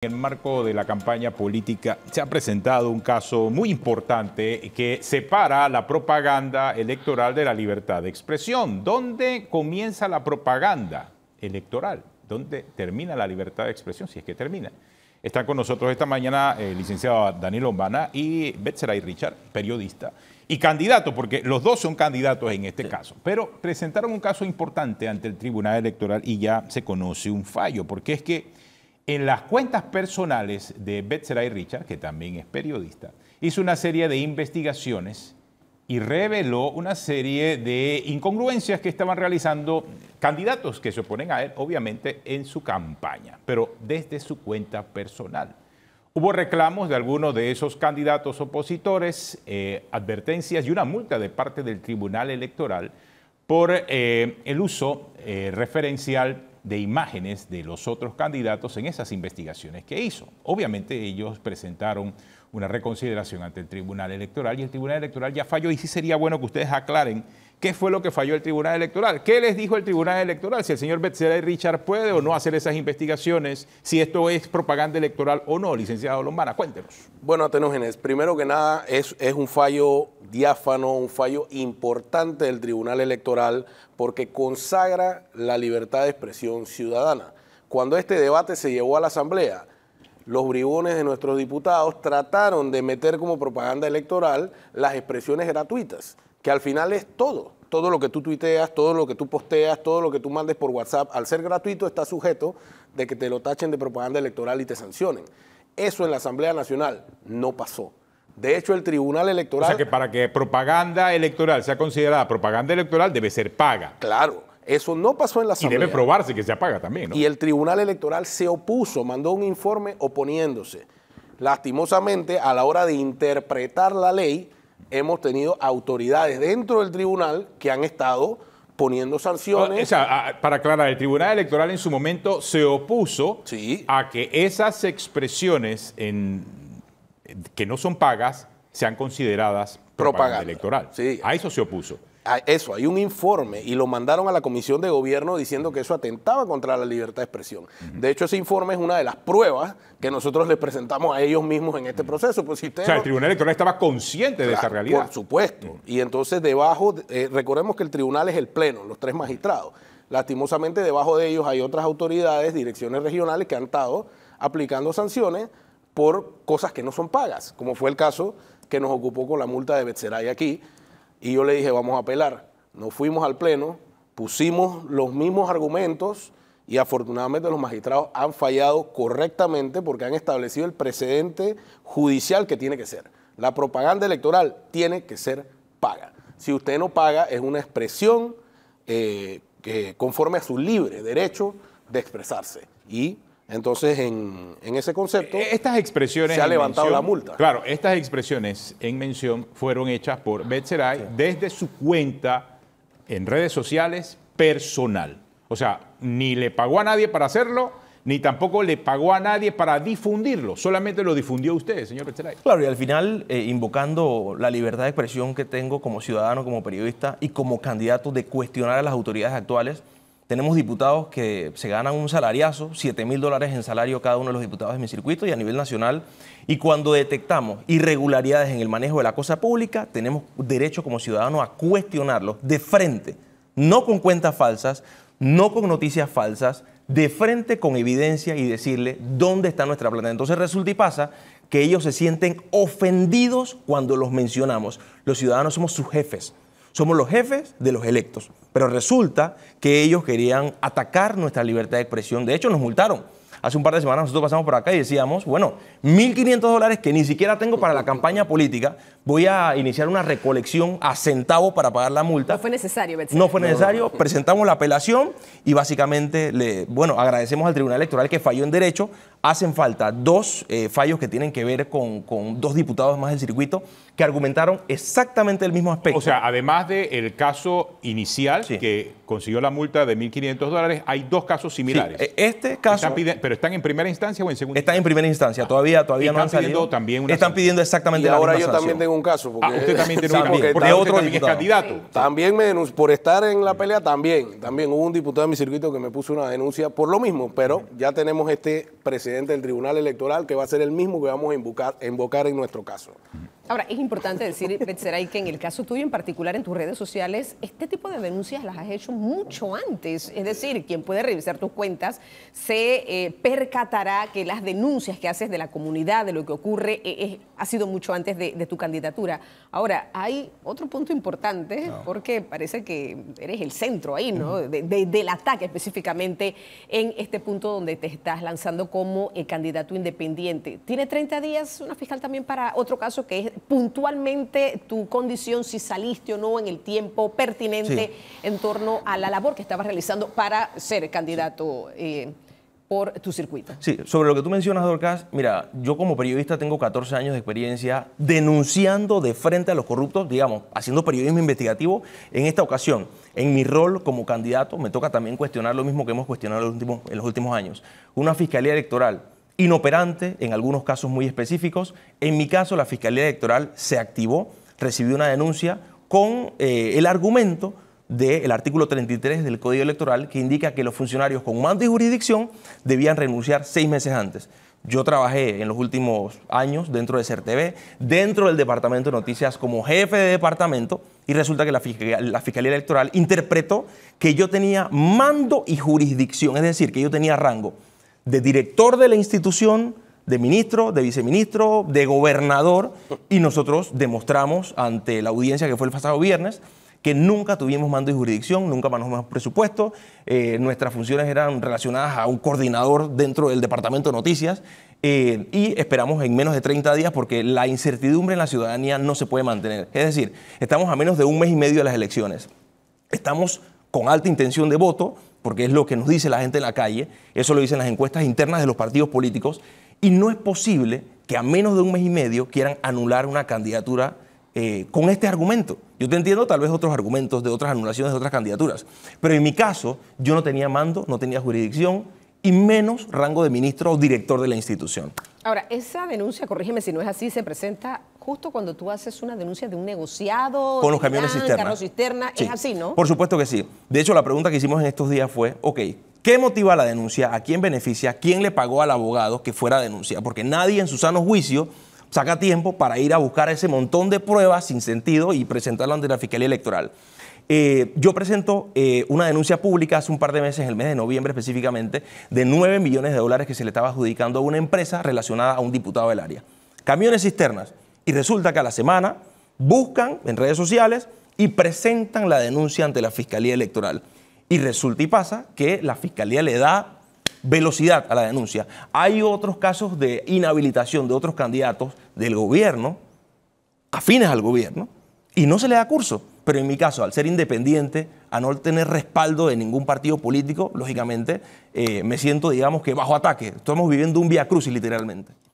En marco de la campaña política se ha presentado un caso muy importante que separa la propaganda electoral de la libertad de expresión. ¿Dónde comienza la propaganda electoral? ¿Dónde termina la libertad de expresión? Si es que termina. Están con nosotros esta mañana el licenciado Daniel Lombana y Betseray Richard, periodista y candidato, porque los dos son candidatos en este caso. Pero presentaron un caso importante ante el Tribunal Electoral y ya se conoce un fallo, porque es que en las cuentas personales de Betzeray Richard, que también es periodista, hizo una serie de investigaciones y reveló una serie de incongruencias que estaban realizando candidatos que se oponen a él, obviamente, en su campaña, pero desde su cuenta personal. Hubo reclamos de algunos de esos candidatos opositores, eh, advertencias y una multa de parte del Tribunal Electoral por eh, el uso eh, referencial de imágenes de los otros candidatos en esas investigaciones que hizo. Obviamente ellos presentaron una reconsideración ante el Tribunal Electoral y el Tribunal Electoral ya falló y sí sería bueno que ustedes aclaren qué fue lo que falló el Tribunal Electoral, qué les dijo el Tribunal Electoral, si el señor Betzera y Richard puede o no hacer esas investigaciones, si esto es propaganda electoral o no, licenciado Lombana, cuéntenos. Bueno, Atenógenes, primero que nada es, es un fallo diáfano, un fallo importante del Tribunal Electoral porque consagra la libertad de expresión ciudadana. Cuando este debate se llevó a la Asamblea, los bribones de nuestros diputados trataron de meter como propaganda electoral las expresiones gratuitas, que al final es todo. Todo lo que tú tuiteas, todo lo que tú posteas, todo lo que tú mandes por WhatsApp, al ser gratuito está sujeto de que te lo tachen de propaganda electoral y te sancionen. Eso en la Asamblea Nacional no pasó. De hecho, el Tribunal Electoral... O sea que para que propaganda electoral sea considerada propaganda electoral debe ser paga. Claro. Eso no pasó en la Asamblea. Y debe probarse que se apaga también. ¿no? Y el Tribunal Electoral se opuso, mandó un informe oponiéndose. Lastimosamente, a la hora de interpretar la ley, hemos tenido autoridades dentro del tribunal que han estado poniendo sanciones. Ah, ah, para aclarar, el Tribunal Electoral en su momento se opuso a que esas expresiones en, que no son pagas sean consideradas propaganda, electoral. A eso se opuso. A eso, hay un informe y lo mandaron a la Comisión de Gobierno diciendo que eso atentaba contra la libertad de expresión. De hecho, ese informe es una de las pruebas que nosotros les presentamos a ellos mismos en este proceso. Pues, o sea, el Tribunal Electoral estaba consciente de esa realidad. Por supuesto. Y entonces debajo, eh, recordemos que el tribunal es el Pleno, los tres magistrados. Lastimosamente, debajo de ellos hay otras autoridades, direcciones regionales que han estado aplicando sanciones por cosas que no son pagas, como fue el caso que nos ocupó con la multa de y aquí, y yo le dije, vamos a apelar. Nos fuimos al Pleno, pusimos los mismos argumentos y afortunadamente los magistrados han fallado correctamente porque han establecido el precedente judicial que tiene que ser. La propaganda electoral tiene que ser paga. Si usted no paga, es una expresión eh, que conforme a su libre derecho de expresarse. Y entonces, en, ese concepto, eh, estas expresiones se ha levantado la multa. Claro, estas expresiones en mención fueron hechas por Betzeray desde su cuenta en redes sociales personal. O sea, ni le pagó a nadie para hacerlo, ni tampoco le pagó a nadie para difundirlo. Solamente lo difundió usted, señor Betzeray. Claro, y al final, eh, invocando la libertad de expresión que tengo como ciudadano, como periodista y como candidato de cuestionar a las autoridades actuales, tenemos diputados que se ganan un salariazo, 7 mil dólares en salario cada uno de los diputados de mi circuito y a nivel nacional. Y cuando detectamos irregularidades en el manejo de la cosa pública, tenemos derecho como ciudadanos a cuestionarlos de frente, no con cuentas falsas, no con noticias falsas, de frente con evidencia y decirle dónde está nuestra plata. Entonces resulta y pasa que ellos se sienten ofendidos cuando los mencionamos. Los ciudadanos somos sus jefes. Somos los jefes de los electos. Pero resulta que ellos querían atacar nuestra libertad de expresión. De hecho, nos multaron. Hace un par de semanas nosotros pasamos por acá y decíamos, bueno, 1.500 dólares que ni siquiera tengo para la campaña política, voy a iniciar una recolección a centavos para pagar la multa. No fue necesario, Betsy. No fue necesario, presentamos la apelación y básicamente, le, bueno, agradecemos al Tribunal Electoral que falló en derecho, hacen falta dos eh, fallos que tienen que ver con, dos diputados más del circuito que argumentaron exactamente el mismo aspecto. O sea, además del caso inicial que consiguió la multa de 1.500 dólares, hay dos casos similares. Eh, este caso... ¿Pero están en primera instancia o en segunda? Están en primera instancia, todavía, todavía no han salido. También una están pidiendo exactamente y ahora yo también tengo un caso. Porque ah, usted también tiene un caso. Porque, candidato. También me por estar en la pelea, también, también hubo un diputado de mi circuito que me puso una denuncia por lo mismo, pero ya tenemos este precedente del Tribunal Electoral, que va a ser el mismo que vamos a invocar en nuestro caso. Ahora, es importante decir, Betzeray, que en el caso tuyo en particular, en tus redes sociales, este tipo de denuncias las has hecho mucho antes. Es decir, quien puede revisar tus cuentas se eh, percatará que las denuncias que haces de la comunidad, de lo que ocurre, eh, eh, ha sido mucho antes de, tu candidatura. Ahora, hay otro punto importante, porque parece que eres el centro ahí, ¿no? del ataque específicamente en este punto donde te estás lanzando como candidato independiente. Tiene 30 días una fiscal también para otro caso que es puntualmente tu condición, si saliste o no en el tiempo pertinente en torno a la labor que estabas realizando para ser candidato. Eh, por tu circuito. Sí, sobre lo que tú mencionas, Dorcas, mira, yo como periodista tengo 14 años de experiencia denunciando de frente a los corruptos, digamos, haciendo periodismo investigativo. En esta ocasión, en mi rol como candidato, me toca también cuestionar lo mismo que hemos cuestionado en los últimos años. Una fiscalía electoral inoperante en algunos casos muy específicos. En mi caso, la Fiscalía Electoral se activó, recibió una denuncia con eh, el argumento del artículo 33 del Código Electoral que indica que los funcionarios con mando y jurisdicción debían renunciar seis meses antes. Yo trabajé en los últimos años dentro de CERTV, dentro del Departamento de Noticias como jefe de departamento y resulta que la Fiscalía Electoral interpretó que yo tenía mando y jurisdicción, es decir, que yo tenía rango de director de la institución, de ministro, de viceministro, de gobernador, y nosotros demostramos ante la audiencia que fue el pasado viernes que nunca tuvimos mando y jurisdicción, nunca manejamos presupuesto, eh, nuestras funciones eran relacionadas a un coordinador dentro del Departamento de Noticias eh, y esperamos en menos de 30 días porque la incertidumbre en la ciudadanía no se puede mantener. Es decir, estamos a menos de un mes y medio de las elecciones, estamos con alta intención de voto, porque es lo que nos dice la gente en la calle, eso lo dicen las encuestas internas de los partidos políticos, y no es posible que a menos de un mes y medio quieran anular una candidatura eh, con este argumento. Yo te entiendo tal vez otros argumentos de otras anulaciones de otras candidaturas, pero en mi caso yo no tenía mando, no tenía jurisdicción, y menos rango de ministro o director de la institución. Ahora, esa denuncia, corrígeme si no es así, se presenta justo cuando tú haces una denuncia de un negociado. Con los camiones cisterna. cisterna, es así, ¿no? Por supuesto que sí. De hecho, la pregunta que hicimos en estos días fue, ok, ¿qué motiva la denuncia? ¿A quién beneficia? ¿Quién le pagó al abogado que fuera denuncia? Porque nadie en su sano juicio saca tiempo para ir a buscar ese montón de pruebas sin sentido y presentarlo ante la Fiscalía Electoral. Eh, yo presento eh, una denuncia pública hace un par de meses, en el mes de noviembre específicamente, de 9 millones de dólares que se le estaba adjudicando a una empresa relacionada a un diputado del área. Camiones cisternas. Y resulta que a la semana buscan en redes sociales y presentan la denuncia ante la Fiscalía Electoral. Y resulta y pasa que la Fiscalía le da velocidad a la denuncia. Hay otros casos de inhabilitación de otros candidatos del gobierno, afines al gobierno, y no se le da curso. Pero en mi caso, al ser independiente, a no tener respaldo de ningún partido político, lógicamente, eh, me siento, digamos, que bajo ataque. Estamos viviendo un vía crucis, literalmente.